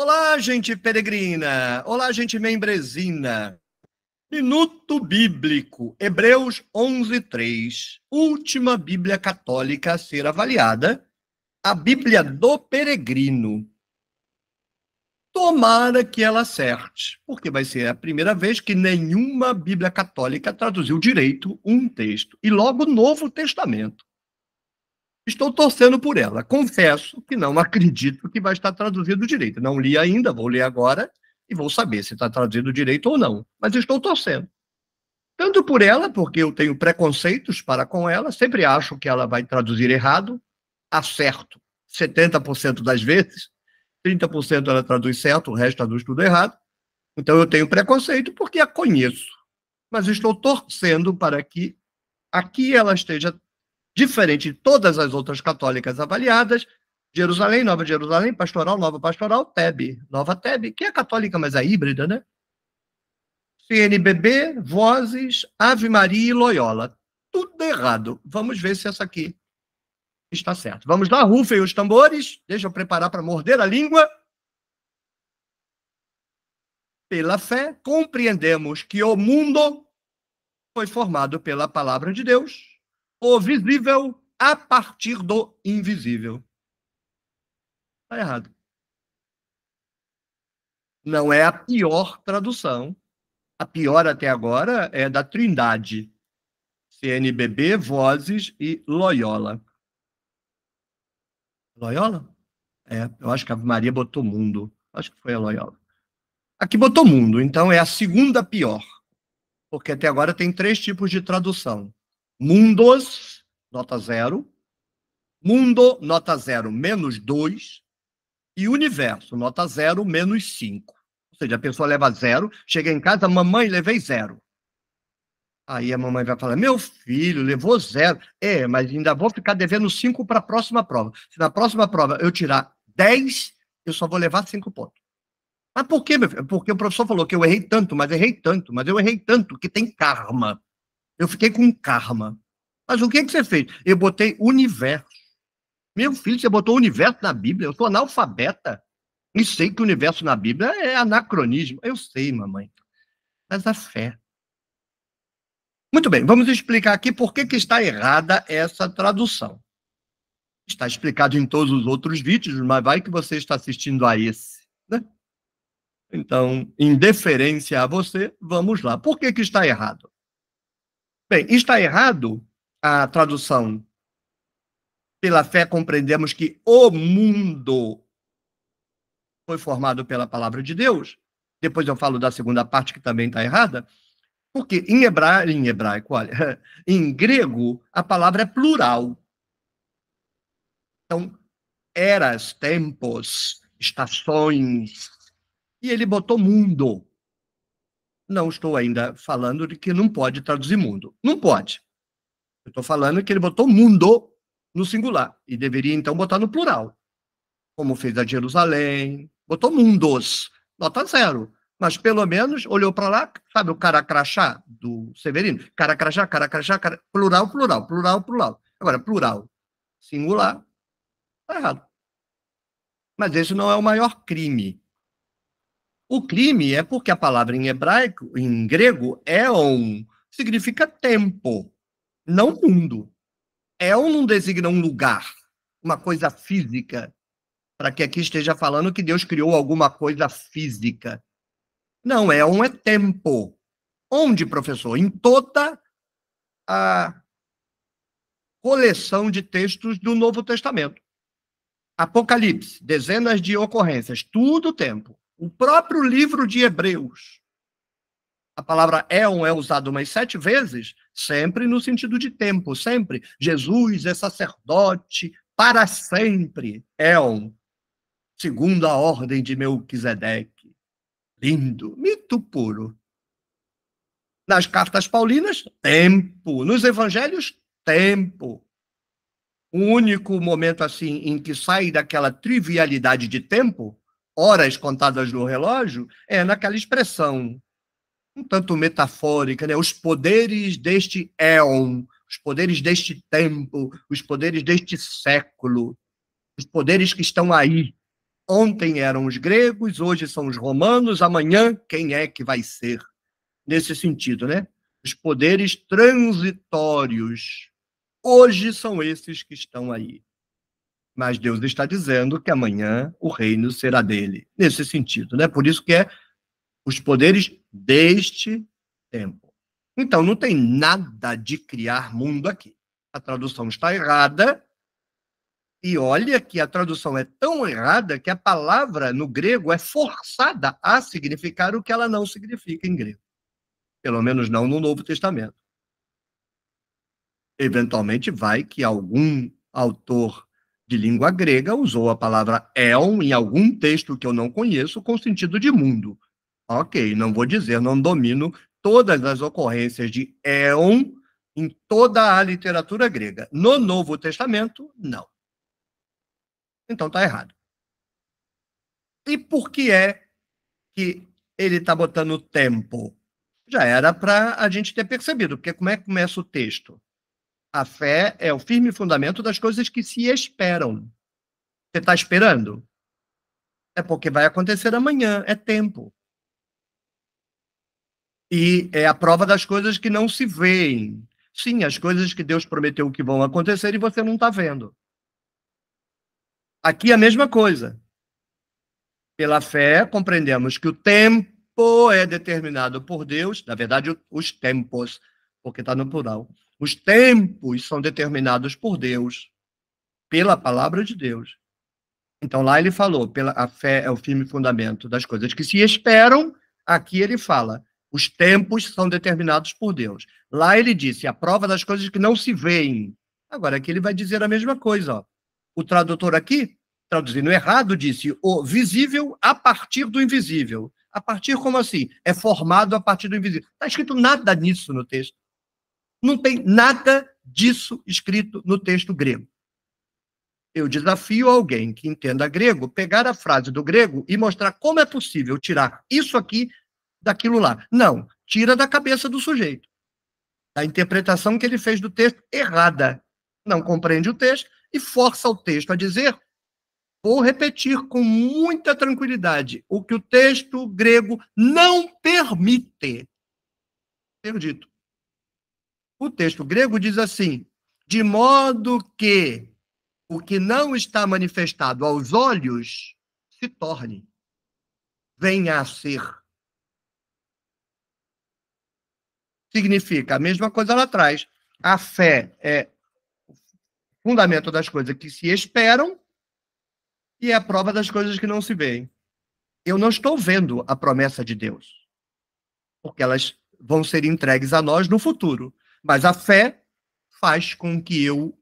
Olá, gente peregrina! Olá, gente membresina! Minuto Bíblico, Hebreus 11, 3. Última Bíblia católica a ser avaliada, a Bíblia do Peregrino. Tomara que ela acerte, porque vai ser a primeira vez que nenhuma Bíblia católica traduziu direito um texto, e logo o Novo Testamento. Estou torcendo por ela. Confesso que não acredito que vai estar traduzido direito. Não li ainda, vou ler agora e vou saber se está traduzido direito ou não. Mas estou torcendo. Tanto por ela, porque eu tenho preconceitos para com ela, sempre acho que ela vai traduzir errado, acerto 70% das vezes, 30% ela traduz certo, o resto traduz tudo errado. Então eu tenho preconceito porque a conheço. Mas estou torcendo para que aqui ela esteja Diferente de todas as outras católicas avaliadas, Jerusalém, Nova Jerusalém, Pastoral, Nova Pastoral, TEB, Nova TEB, que é católica, mas é híbrida, né? CNBB, Vozes, Ave Maria e Loyola. Tudo errado. Vamos ver se essa aqui está certa. Vamos lá, rufem os tambores. Deixa eu preparar para morder a língua. Pela fé, compreendemos que o mundo foi formado pela palavra de Deus o visível a partir do invisível. Está errado. Não é a pior tradução. A pior até agora é da Trindade. CNBB, Vozes e Loyola. Loyola? É, eu acho que a Maria botou mundo. Acho que foi a Loyola. Aqui botou mundo, então é a segunda pior. Porque até agora tem três tipos de tradução. Mundos, nota zero. Mundo, nota zero, menos dois. E universo, nota zero, menos cinco. Ou seja, a pessoa leva zero, chega em casa, mamãe, levei zero. Aí a mamãe vai falar: meu filho, levou zero. É, mas ainda vou ficar devendo cinco para a próxima prova. Se na próxima prova eu tirar dez, eu só vou levar cinco pontos. Mas por quê, meu filho? Porque o professor falou que eu errei tanto, mas errei tanto, mas eu errei tanto, que tem karma. Eu fiquei com karma. Mas o que, é que você fez? Eu botei universo. Meu filho, você botou universo na Bíblia. Eu sou analfabeta. E sei que o universo na Bíblia é anacronismo. Eu sei, mamãe. Mas a fé. Muito bem, vamos explicar aqui por que, que está errada essa tradução. Está explicado em todos os outros vídeos, mas vai que você está assistindo a esse. Né? Então, em deferência a você, vamos lá. Por que, que está errado? Bem, está errado a tradução. Pela fé compreendemos que o mundo foi formado pela palavra de Deus. Depois eu falo da segunda parte que também está errada. Porque em hebraico, em hebraico, olha, em grego, a palavra é plural. Então, eras, tempos, estações. E ele botou mundo. Não estou ainda falando de que não pode traduzir mundo. Não pode. Eu estou falando que ele botou mundo no singular e deveria então botar no plural, como fez a Jerusalém. Botou mundos, nota zero. Mas pelo menos olhou para lá, sabe o cara crachá do Severino? Cara crachá, cara crachá, cara... plural, plural, plural, plural. Agora, plural, singular, está errado. Mas esse não é o maior crime o clime é porque a palavra em hebraico, em grego, éon, significa tempo, não mundo. Éon não designa um lugar, uma coisa física, para que aqui esteja falando que Deus criou alguma coisa física. Não, éon é tempo. Onde, professor? Em toda a coleção de textos do Novo Testamento. Apocalipse, dezenas de ocorrências, tudo tempo. O próprio livro de Hebreus, a palavra éon é, é usada umas sete vezes, sempre no sentido de tempo, sempre. Jesus é sacerdote para sempre, éon, segundo a ordem de Melquisedeque. Lindo, mito puro. Nas cartas paulinas, tempo. Nos evangelhos, tempo. O único momento assim em que sai daquela trivialidade de tempo horas contadas no relógio, é naquela expressão um tanto metafórica, né? Os poderes deste éon, os poderes deste tempo, os poderes deste século, os poderes que estão aí. Ontem eram os gregos, hoje são os romanos, amanhã quem é que vai ser? Nesse sentido, né? Os poderes transitórios. Hoje são esses que estão aí mas Deus está dizendo que amanhã o reino será dele. Nesse sentido, né? Por isso que é os poderes deste tempo. Então, não tem nada de criar mundo aqui. A tradução está errada. E olha que a tradução é tão errada que a palavra no grego é forçada a significar o que ela não significa em grego. Pelo menos não no Novo Testamento. Eventualmente vai que algum autor de língua grega, usou a palavra éon em algum texto que eu não conheço com sentido de mundo. Ok, não vou dizer, não domino todas as ocorrências de éon em toda a literatura grega. No Novo Testamento, não. Então está errado. E por que é que ele está botando tempo? Já era para a gente ter percebido, porque como é que começa o texto? A fé é o firme fundamento das coisas que se esperam. Você está esperando? É porque vai acontecer amanhã, é tempo. E é a prova das coisas que não se veem. Sim, as coisas que Deus prometeu que vão acontecer e você não está vendo. Aqui é a mesma coisa. Pela fé, compreendemos que o tempo é determinado por Deus, na verdade, os tempos, porque está no plural, os tempos são determinados por Deus, pela palavra de Deus. Então lá ele falou, pela a fé é o firme fundamento das coisas que se esperam. Aqui ele fala, os tempos são determinados por Deus. Lá ele disse, a prova das coisas que não se veem. Agora aqui ele vai dizer a mesma coisa, ó. O tradutor aqui, traduzindo errado, disse o visível a partir do invisível. A partir como assim? É formado a partir do invisível. Está escrito nada nisso no texto. Não tem nada disso escrito no texto grego. Eu desafio alguém que entenda grego pegar a frase do grego e mostrar como é possível tirar isso aqui daquilo lá. Não, tira da cabeça do sujeito. A interpretação que ele fez do texto errada. Não compreende o texto e força o texto a dizer vou repetir com muita tranquilidade o que o texto grego não permite. Perdido. O texto grego diz assim: de modo que o que não está manifestado aos olhos se torne, venha a ser. Significa a mesma coisa lá atrás. A fé é o fundamento das coisas que se esperam e é a prova das coisas que não se veem. Eu não estou vendo a promessa de Deus, porque elas vão ser entregues a nós no futuro. Mas a fé faz com que eu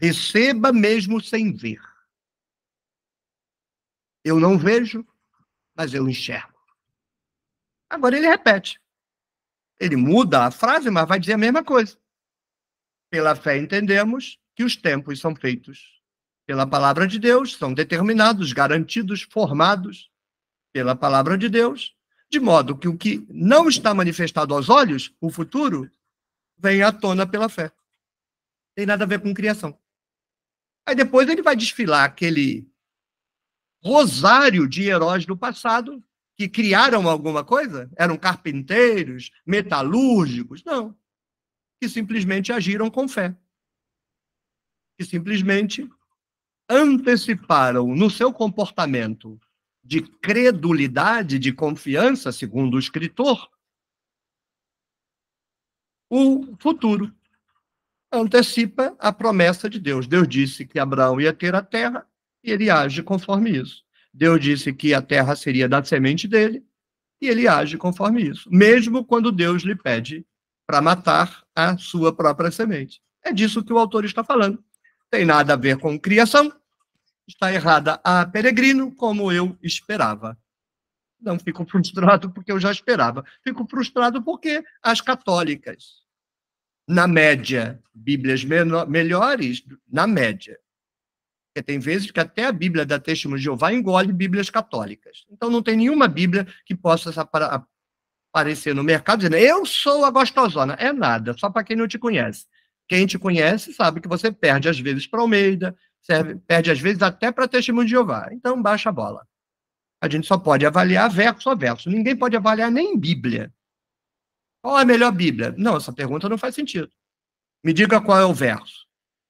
receba mesmo sem ver. Eu não vejo, mas eu enxergo. Agora ele repete. Ele muda a frase, mas vai dizer a mesma coisa. Pela fé entendemos que os tempos são feitos pela palavra de Deus, são determinados, garantidos, formados pela palavra de Deus, de modo que o que não está manifestado aos olhos, o futuro, vem à tona pela fé. Tem nada a ver com criação. Aí depois ele vai desfilar aquele rosário de heróis do passado que criaram alguma coisa? Eram carpinteiros, metalúrgicos? Não. Que simplesmente agiram com fé. Que simplesmente anteciparam no seu comportamento de credulidade, de confiança, segundo o escritor, o futuro. Antecipa a promessa de Deus. Deus disse que Abraão ia ter a terra e ele age conforme isso. Deus disse que a terra seria da semente dele e ele age conforme isso, mesmo quando Deus lhe pede para matar a sua própria semente. É disso que o autor está falando. Tem nada a ver com criação, está errada a peregrino, como eu esperava. Não fico frustrado porque eu já esperava. Fico frustrado porque as católicas, na média, Bíblias melhores, na média. Porque tem vezes que até a Bíblia da Testemunha de Jeová engole Bíblias católicas. Então não tem nenhuma Bíblia que possa aparecer no mercado dizendo eu sou a gostosona. É nada, só para quem não te conhece. Quem te conhece sabe que você perde às vezes para Almeida, serve, perde às vezes até para Testemunho de Jeová. Então baixa a bola. A gente só pode avaliar verso a verso. Ninguém pode avaliar nem Bíblia. Qual é a melhor Bíblia? Não, essa pergunta não faz sentido. Me diga qual é o verso.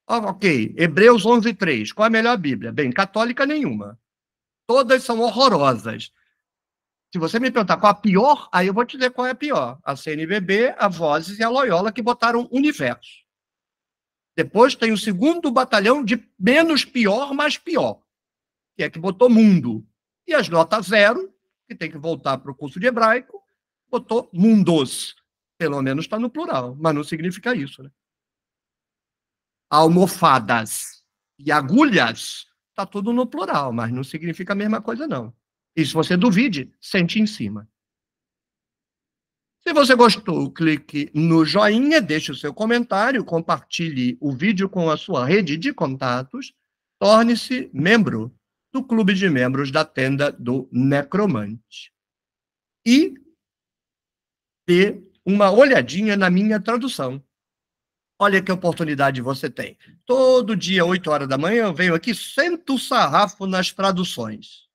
Oh, ok, Hebreus 11, 3. Qual é a melhor Bíblia? Bem, católica nenhuma. Todas são horrorosas. Se você me perguntar qual é a pior, aí eu vou te dizer qual é a pior. A CNBB, a Vozes e a Loyola, que botaram universo. Depois tem o segundo batalhão de menos pior, mais pior, que é que botou mundo. E as notas zero, que tem que voltar para o curso de hebraico, botou mundos. Pelo menos está no plural, mas não significa isso. Né? Almofadas e agulhas, está tudo no plural, mas não significa a mesma coisa, não. E se você duvide, sente em cima. Se você gostou, clique no joinha, deixe o seu comentário, compartilhe o vídeo com a sua rede de contatos, torne-se membro do clube de membros da tenda do necromante. E dê uma olhadinha na minha tradução. Olha que oportunidade você tem. Todo dia, 8 horas da manhã, eu venho aqui, sento o sarrafo nas traduções.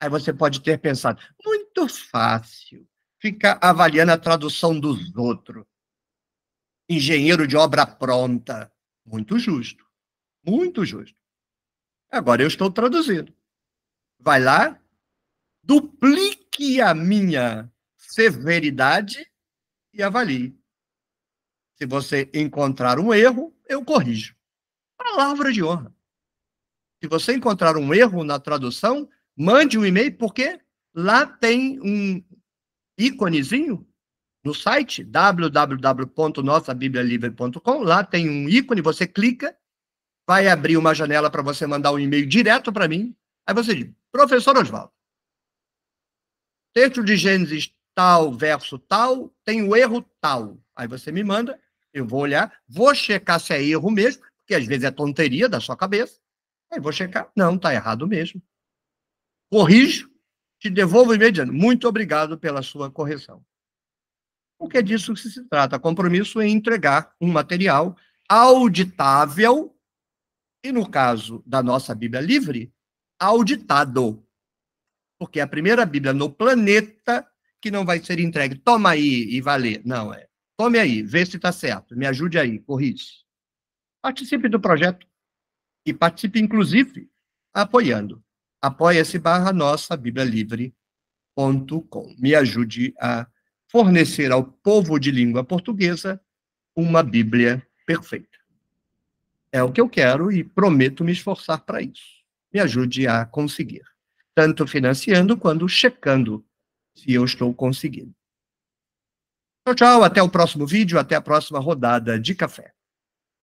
Aí você pode ter pensado, muito fácil, fica avaliando a tradução dos outros. Engenheiro de obra pronta. Muito justo. Muito justo. Agora eu estou traduzindo. Vai lá, duplique a minha severidade e avalie. Se você encontrar um erro, eu corrijo. Palavra de honra. Se você encontrar um erro na tradução, mande um e-mail, porque lá tem um íconezinho no site www.nossabiblialivre.com. Lá tem um ícone, você clica vai abrir uma janela para você mandar um e-mail direto para mim. Aí você diz, professor Oswaldo, texto de Gênesis tal, verso tal, tem o um erro tal. Aí você me manda, eu vou olhar, vou checar se é erro mesmo, porque às vezes é tonteria da sua cabeça. Aí vou checar, não, está errado mesmo. Corrijo, te devolvo imediatamente. Muito obrigado pela sua correção. Porque é disso que se trata, compromisso em entregar um material auditável e no caso da nossa Bíblia livre, auditado. Porque é a primeira Bíblia no planeta que não vai ser entregue. Toma aí e vale. Não, é. Tome aí, vê se está certo. Me ajude aí, corrija, Participe do projeto. E participe, inclusive, apoiando. Apoia-se barra nossa Bíblia Livre.com. Me ajude a fornecer ao povo de língua portuguesa uma Bíblia perfeita. É o que eu quero e prometo me esforçar para isso. Me ajude a conseguir, tanto financiando quanto checando se eu estou conseguindo. Tchau, tchau. Até o próximo vídeo, até a próxima rodada de café.